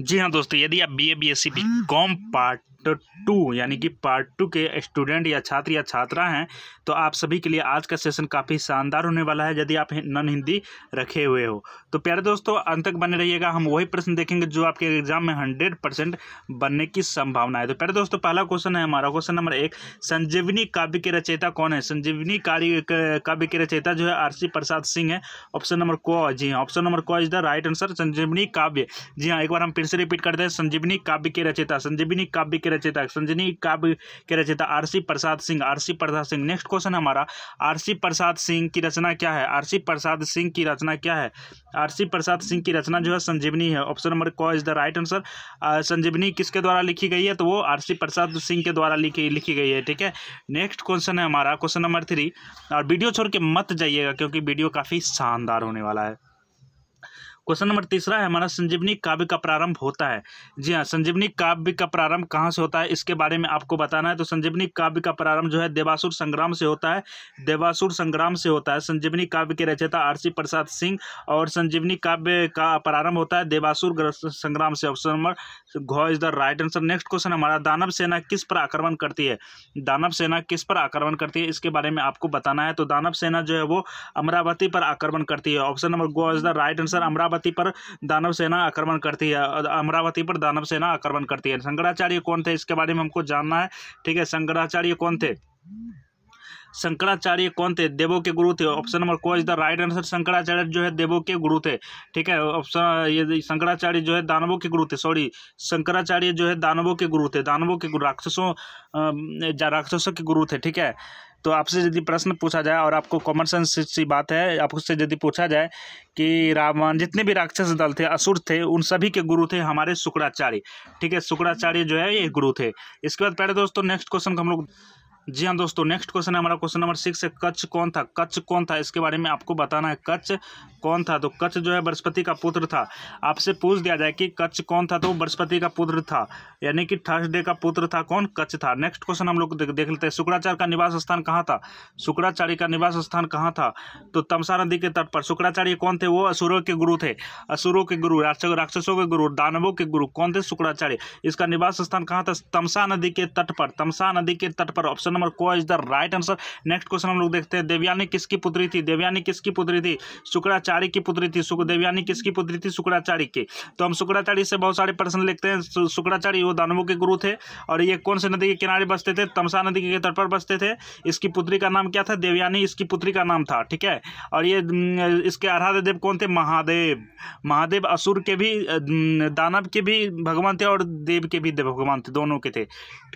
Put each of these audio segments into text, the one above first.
जी हाँ दोस्तों यदि आप B A B S C B com part chapter two यानी कि पार्ट टू के स्टूडेंट या छात्र या छात्रा हैं तो आप सभी के लिए आज का सेशन काफ़ी शानदार होने वाला है यदि आप नन हिंदी रखे हुए हो तो प्यारे दोस्तों अंत तक बने रहिएगा हम वही प्रश्न देखेंगे जो आपके एग्जाम में हंड्रेड बनने की संभावना है तो प्यारे दोस्तों पहला क्वेश्चन है हमारा क्वेश्चन नंबर एक संजीवनी काव्य के रचयिता कौन है संजीवनी कार्य काव्य के रचयिता जो है आर प्रसाद सिंह है ऑप्शन नंबर को जी हाँ ऑप्शन नंबर को is the right answer Sanjivani काव्य जी हाँ एक बार हम फिर से रिपीट करते हैं संजीवनी काव्य के रचयिता संजीवनी काव्य के रचयिता संजनी काव्य के रचयिता RC Prasad Singh RC Prasad Singh next question हमारा आरसी प्रसाद सिंह की रचना क्या है आरसी प्रसाद सिंह की रचना क्या है आरसी प्रसाद सिंह की रचना जो है संजीवनी है ऑप्शन नंबर क is the right answer Sanjivani किसके द्वारा लिखी गई है तो वो आरसी प्रसाद सिंह के द्वारा लिखी लिखी गई है ठीक है नेक्स्ट क्वेश्चन है हमारा क्वेश्चन नंबर थ्री और वीडियो छोड़ के मत जाइएगा क्योंकि वीडियो काफ़ी शानदार होने वाला है क्वेश्चन नंबर तीसरा है हमारा संजीवनी काव्य का प्रारंभ होता है जी हाँ संजीवनी काव्य का प्रारंभ कहाँ से होता है इसके बारे में आपको बताना है तो संजीवनी काव्य का प्रारंभ जो है देवासुर संग्राम से होता है देवासुर संग्राम से होता है संजीवनी काव्य के रचयिता आरसी प्रसाद सिंह और संजीवनी काव्य का प्रारंभ होता है देवासुर संग्राम से ऑप्शन नंबर घो is the right answer next question हमारा दानव सेना किस पर आक्रमण करती है दानव सेना किस पर आक्रमण करती है इसके बारे में आपको बताना है तो दानव सेना जो है वो अमरावती पर आक्रमण करती है ऑप्शन नंबर गो is the right answer Amravati Amravati पर दानव सेना आक्रमण करती है अमरावती पर दानव सेना आक्रमण करती है शंकराचार्य कौन थे इसके बारे में हमको जानना है ठीक है शंकराचार्य कौन थे शंकराचार्य कौन थे देवो के गुरु थे ऑप्शन नंबर को is the right answer Shankaracharya जो है देवो के गुरु थे ठीक है ऑप्शन ये शंकराचार्य जो है दानवों के गुरु थे सॉरी शंकराचार्य जो है दानवों के गुरु थे दानवों के गुरु राक्षसों राक्षसों के गुरु थे ठीक है तो आपसे यदि प्रश्न पूछा जाए और आपको कॉमन सेंस सी बात है आपसे यदि पूछा जाए कि रावण जितने भी राक्षस दल थे असुर थे उन सभी के गुरु थे हमारे शुक्राचार्य ठीक है शुक्राचार्य जो है ये गुरु थे इसके बाद पहले दोस्तों नेक्स्ट क्वेश्चन हम लोग जी हाँ दोस्तों नेक्स्ट क्वेश्चन है हमारा क्वेश्चन नंबर सिक्स है कच्छ कौन था कच्छ कौन था इसके बारे में आपको बताना है कच्छ कौन था तो कच्छ जो है बृहस्पति का पुत्र था आपसे पूछ दिया जाए कि कच्छ कौन था तो बृहस्पति का पुत्र था यानी कि थर्सडे का पुत्र था कौन कच्छ था नेक्स्ट क्वेश्चन हम लोग देख, लेते हैं शुक्राचार्य का निवास स्थान कहाँ था शुक्राचार्य का निवास स्थान कहाँ था तो तमसा नदी के तट पर शुक्राचार्य कौन थे वो असुरों के गुरु थे असुरों के गुरु राक्षसों के गुरु दानवों के गुरु कौन थे शुक्राचार्य इसका निवास स्थान कहाँ था तमसा नदी के तट पर तमसा नदी के तट पर ऑप्शन नंबर को is the right answer next question हम लोग देखते हैं देवयानी किसकी पुत्री थी देवयानी किसकी पुत्री थी शुक्राचार्य की पुत्री थी देवयानी किसकी पुत्री थी शुक्राचार्य की तो हम शुक्राचार्य से बहुत सारे प्रश्न लिखते हैं शुक्राचार्य वो दानवों के गुरु थे और ये कौन से नदी के किनारे बसते थे तमसा नदी के तट पर बसते थे इसकी पुत्री का नाम क्या था देवयानी इसकी पुत्री का नाम था ठीक है और ये इसके आराध्य देव कौन थे महादेव महादेव असुर के भी दानव के भी भगवान थे और देव के भी भगवान थे दोनों के थे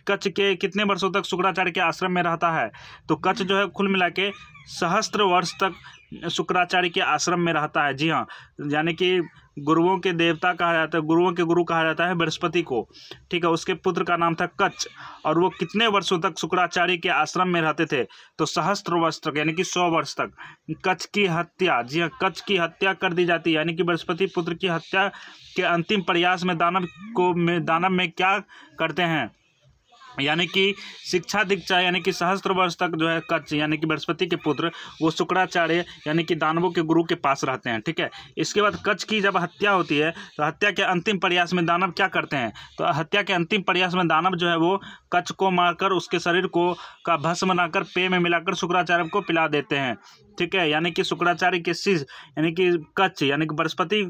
कच्छ के कितने वर्षों तक शुक्राचार्य के आश्रम में रहता है तो कच्छ जो है कुल मिला के सहस्त्र वर्ष तक शुक्राचार्य के आश्रम में रहता है जी हाँ यानी कि गुरुओं के देवता कहा जाता है गुरुओं के गुरु कहा जाता है बृहस्पति को ठीक है उसके पुत्र का नाम था कच्छ और वो कितने वर्षों तक शुक्राचार्य के आश्रम में रहते थे तो सहस्त्र वर्ष तक यानी कि सौ वर्ष तक कच्छ की हत्या जी हाँ कच्छ की हत्या कर दी जाती है यानी कि बृहस्पति पुत्र की हत्या के अंतिम प्रयास में दानव को में दानव में क्या करते हैं यानी कि शिक्षा दीक्षा यानी कि सहस्त्र वर्ष तक जो है कच्छ यानी कि बृहस्पति के पुत्र वो शुक्राचार्य यानी कि दानवों के गुरु के पास रहते हैं ठीक है इसके बाद कच्छ की जब हत्या होती है तो हत्या के अंतिम प्रयास में दानव क्या करते हैं तो हत्या के अंतिम प्रयास में दानव जो है वो कच्छ को मारकर उसके शरीर को का भस्म बनाकर पेय में मिलाकर शुक्राचार्य को पिला देते हैं ठीक है यानी कि शुक्राचार्य के शिष्य यानी कि कच्छ यानी कि बृहस्पति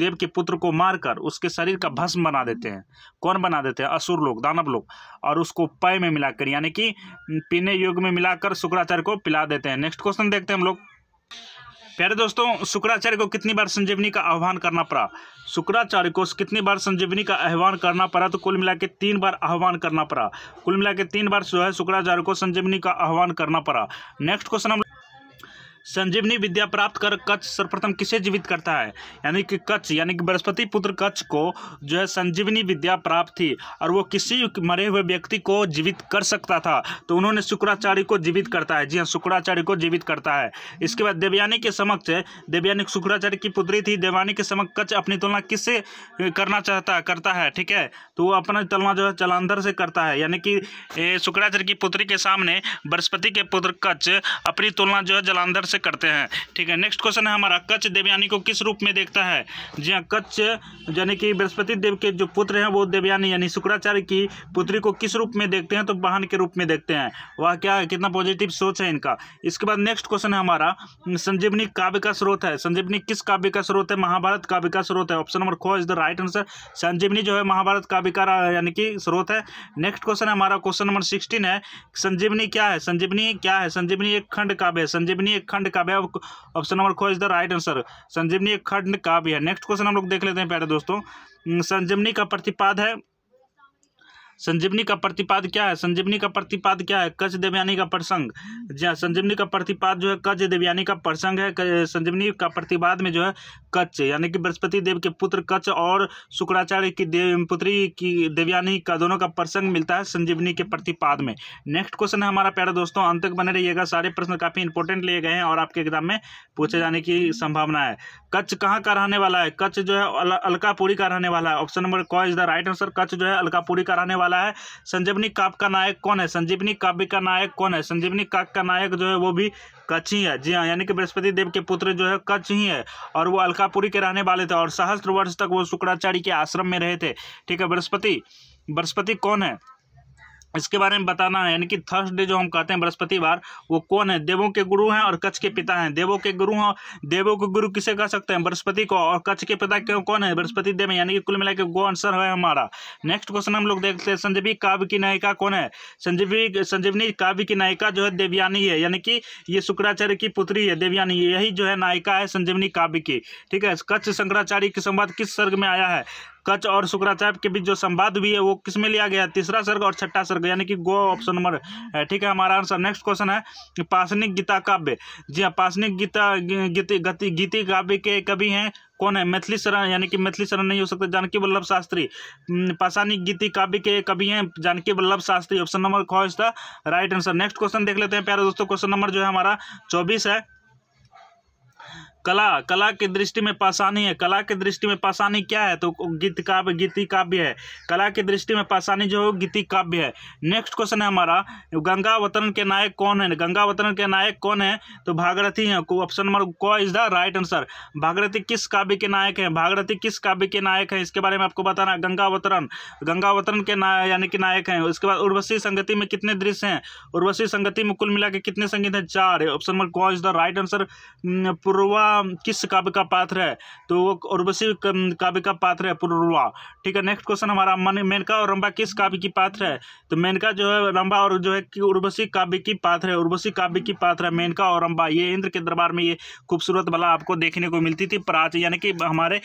देव के पुत्र को मारकर उसके शरीर का भस्म बना देते हैं कौन बना देते हैं असुर लोग दानव लोग और उसको पय में मिलाकर यानी कि पीने योग में मिलाकर शुक्राचार्य को पिला देते हैं नेक्स्ट क्वेश्चन देखते हैं हम लोग प्यारे दोस्तों शुक्राचार्य को कितनी बार संजीवनी का आह्वान करना पड़ा शुक्राचार्य को कितनी बार संजीवनी का आह्वान करना पड़ा तो कुल मिला के तीन बार आह्वान करना पड़ा कुल मिला के तीन बार जो है शुक्राचार्य को संजीवनी का आह्वान करना पड़ा नेक्स्ट क्वेश्चन हम संजीवनी विद्या प्राप्त कर कच्छ सर्वप्रथम किसे जीवित करता है यानी कि कच्छ यानी कि बृहस्पति पुत्र कच्छ को जो है संजीवनी विद्या प्राप्त थी और वो किसी मरे हुए व्यक्ति को जीवित कर सकता था तो उन्होंने शुक्राचार्य को जीवित करता है जी हाँ शुक्राचार्य को जीवित करता है इसके बाद देवयानी के समक्ष देवयानी शुक्राचार्य की पुत्री थी देवयानी के समक्ष कच्छ अपनी तुलना किससे करना चाहता करता है ठीक है तो वो अपना तुलना जो है जलांधर से करता है यानी कि शुक्राचार्य की पुत्री के सामने बृहस्पति के पुत्र कच्छ अपनी तुलना जो है जलांधर से करते हैं ठीक है नेक्स्ट क्वेश्चन है हमारा कच्छ देवयानी को किस रूप में देखता है जी हाँ कच्छ यानी कि बृहस्पति देव के जो पुत्र हैं वो देवयानी यानी शुक्राचार्य की पुत्री को किस रूप में देखते हैं तो वाहन के रूप में देखते हैं वह क्या है कितना पॉजिटिव सोच है इनका इसके बाद नेक्स्ट क्वेश्चन है हमारा संजीवनी काव्य का स्रोत है संजीवनी किस काव्य का स्रोत है महाभारत काव्य का स्रोत है ऑप्शन नंबर खो is the right answer Sanjivani जो है महाभारत काव्य का यानी कि स्रोत है नेक्स्ट क्वेश्चन है हमारा क्वेश्चन नंबर सिक्सटीन है संजीवनी क्या है संजीवनी क्या है संजीवनी एक खंड काव्य है संजीवनी एक खंड खंड काव्य option number is the right answer Sanjivani खंड काव्य है नेक्स्ट क्वेश्चन हम लोग देख लेते हैं प्यारे दोस्तों संजीवनी का प्रतिपाद है संजीवनी का प्रतिपाद क्या है संजीवनी का प्रतिपाद क्या है कच देवयानी का प्रसंग जी संजीवनी का प्रतिपाद जो है कच देवयानी का प्रसंग है संजीवनी का प्रतिपाद में जो है कच यानी कि बृहस्पति देव के पुत्र कच और शुक्राचार्य की देव पुत्री की देवयानी का दोनों का प्रसंग मिलता है संजीवनी के प्रतिपाद में नेक्स्ट क्वेश्चन है हमारा प्यारा दोस्तों अंत तक बने रहिएगा सारे प्रश्न काफ़ी इंपोर्टेंट लिए गए हैं और आपके एग्जाम में पूछे जाने की संभावना है कच्छ कहाँ का रहने वाला है कच्छ जो है अलकापुरी का रहने वाला है ऑप्शन नंबर कॉ is the right answer Kutch जो है अलकापुरी का रहने वाला वाला है संजीवनी काव्य का नायक कौन है संजीवनी काव्य का नायक कौन है संजीवनी काव्य का नायक जो है वो भी कच्छ ही है जी हाँ यानी कि बृहस्पति देव के पुत्र जो है कच्छ ही है और वो अलकापुरी के रहने वाले थे और सहस्त्र वर्ष तक वो शुक्राचार्य के आश्रम में रहे थे ठीक है बृहस्पति बृहस्पति कौन है इसके बारे में बताना है यानी कि थर्सडे जो हम कहते हैं बृहस्पतिवार वो कौन है देवों के गुरु हैं और कच्छ के पिता हैं देवों के गुरु हैं देवों के गुरु किसे कह सकते हैं बृहस्पति को और कच्छ के पिता क्यों कौन है बृहस्पति देव यानी कि कुल मिला के गो आंसर है हमारा नेक्स्ट क्वेश्चन हम लोग देखते हैं संजीवी काव्य की नायिका कौन है संजीवी संजीवनी काव्य की नायिका जो है देवयानी है यानी कि ये शुक्राचार्य की पुत्री है देवयानी यही जो है नायिका है संजीवनी काव्य की ठीक है कच्छ शंकराचार्य के संवाद किस स्वर्ग में आया है कच्छ और शुक्राचार्य के बीच जो संवाद हुई है वो किस में लिया गया तीसरा सर्ग और छठा सर्ग यानी कि गो ऑप्शन नंबर ठीक है हमारा आंसर नेक्स्ट क्वेश्चन है पासनिक गीता काव्य जी हाँ पासनिक गीता गीति गति गीति काव्य के कवि हैं कौन है मैथिली शरण यानी कि मैथिली शरण नहीं हो सकते जानकी वल्लभ शास्त्री पासानिक गीति काव्य के कवि हैं जानकी वल्लभ शास्त्री ऑप्शन नंबर खो इसका राइट आंसर नेक्स्ट क्वेश्चन देख लेते हैं प्यारे दोस्तों क्वेश्चन नंबर जो है हमारा चौबीस है कला कला की दृष्टि में पासानी है कला की दृष्टि में पासानी क्या है तो गीत काव्य गीति काव्य है कला की दृष्टि में पासानी जो है गीति काव्य है नेक्स्ट क्वेश्चन है हमारा गंगा वतन के नायक कौन है गंगा वतन के नायक कौन है तो भागरथी है ऑप्शन नंबर क is the right answer Bhagirathi किस काव्य के नायक हैं भागरथी किस काव्य के नायक हैं इसके बारे में आपको बताना गंगा वतरन गंगा वतरन के ना यानी कि नायक है उसके बाद उर्वशी संगति में कितने दृश्य हैं उर्वशी संगति में कुल मिला के कितने संगीत हैं चार ऑप्शन नंबर क is the right answer Purva किस काव्य का पात्र है तो वो उर्वशी काव्य का पात्र है पुरुर्वा ठीक है नेक्स्ट क्वेश्चन हमारा मन मेनका और रंबा किस काव्य की पात्र है तो मेनका जो है रंबा और जो है उर्वशी काव्य की पात्र है उर्वशी काव्य की पात्र है मेनका और रंबा ये इंद्र के दरबार में ये खूबसूरत भला आपको देखने को मिलती थी प्राचीन यानी कि हमारे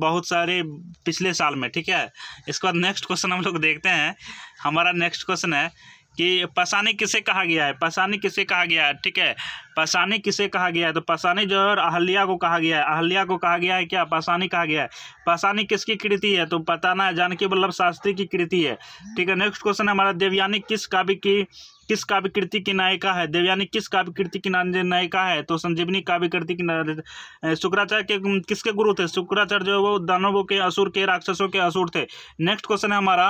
बहुत सारे पिछले साल में ठीक है इसके बाद नेक्स्ट क्वेश्चन हम लोग देखते हैं हमारा नेक्स्ट क्वेश्चन है कि पसानी किसे कहा गया है पसानी किसे कहा गया है ठीक है पसानी किसे कहा गया है तो पसानी जो है अहल्या को कहा गया है अहल्या को कहा गया है क्या पसानी कहा गया है पसानी किसकी कृति है तो पताना जानकी वल्लभ शास्त्री की कृति है ठीक है नेक्स्ट क्वेश्चन हमारा देवयानी किस काव्य की किस काव्य कृति की नायिका है देवयानी किस काव्य कृति की नायिका है तो संजीवनी काव्य कृति की शुक्राचार्य के किसके गुरु थे शुक्राचार्य जो है वो दानवों के असुर के राक्षसों के असुर थे नेक्स्ट क्वेश्चन है हमारा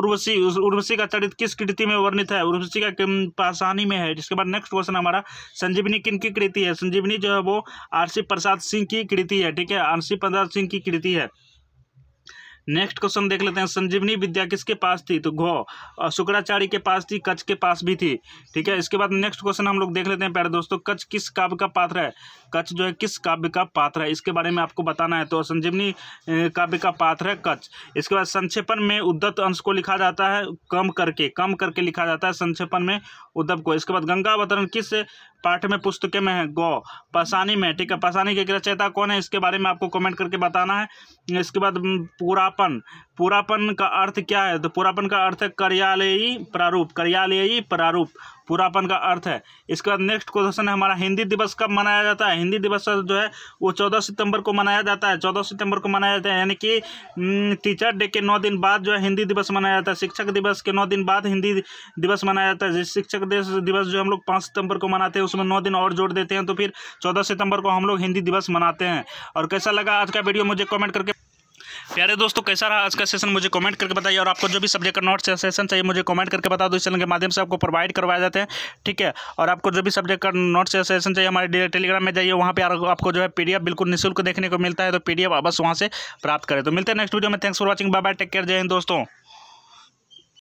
उर्वशी उर्वशी का चरित्र किस कृति में वर्णित है उर्वशी का पासानी में है जिसके बाद नेक्स्ट क्वेश्चन हमारा संजीवनी किन की कृति है संजीवनी जो है वो आरसी प्रसाद सिंह की कृति है ठीक है आरसी प्रसाद सिंह की कृति है नेक्स्ट क्वेश्चन देख लेते हैं संजीवनी विद्या किसके पास थी तो घो और शुक्राचार्य के पास थी कच्छ के पास भी थी ठीक है इसके बाद नेक्स्ट क्वेश्चन हम लोग देख लेते हैं प्यारे दोस्तों कच्छ किस काव्य का पात्र है कच्छ जो है किस काव्य का पात्र है इसके बारे में आपको बताना है तो संजीवनी काव्य का पात्र है कच्छ इसके बाद संक्षेपण में उद्धत अंश को लिखा जाता है कम करके कम करके लिखा जाता है संक्षेपण में उद्धव को इसके बाद गंगा अवतरण किस पाठ में पुस्तक में है गौ पसानी में ठीक है पसानी के रचयिता कौन है इसके बारे में आपको कमेंट करके बताना है इसके बाद पूरा पूरापन पूरापन का अर्थ क्या है तो पूरापन का अर्थ है कार्यालयी प्रारूप कार्यालयी प्रारूप पूरापन का अर्थ है इसके बाद नेक्स्ट क्वेश्चन है हमारा हिंदी दिवस कब मनाया जाता है हिंदी दिवस जो है वो चौदह सितंबर को मनाया जाता है चौदह सितंबर को मनाया जाता है यानी कि टीचर हम्म, डे के नौ दिन बाद जो है हिंदी दिवस मनाया जाता है शिक्षक दिवस के नौ दिन बाद हिंदी दिवस मनाया जाता है जिस शिक्षक दिवस जो हम लोग पाँच सितंबर को मनाते हैं उसमें नौ दिन और जोड़ देते हैं तो फिर चौदह सितंबर को हम लोग हिंदी दिवस मनाते हैं और कैसा लगा आज का वीडियो मुझे कॉमेंट करके प्यारे दोस्तों कैसा रहा आज का सेशन मुझे कमेंट करके बताइए और आपको जो भी सब्जेक्ट का नोट सेशन चाहिए मुझे कमेंट करके बता दो इस चैनल के माध्यम से आपको प्रोवाइड करवाए जाते हैं ठीक है और आपको जो भी सब्जेक्ट का नोट सेशन चाहिए हमारे टेलीग्राम में जाइए वहाँ पर आपको जो है पी बिल्कुल निःशुल्क देखने को मिलता है तो पीडीएफ बस वहाँ से प्राप्त करें तो मिलते हैं नेक्स्ट वीडियो में thanks for watching bye bye take care जय हिंद दोस्तों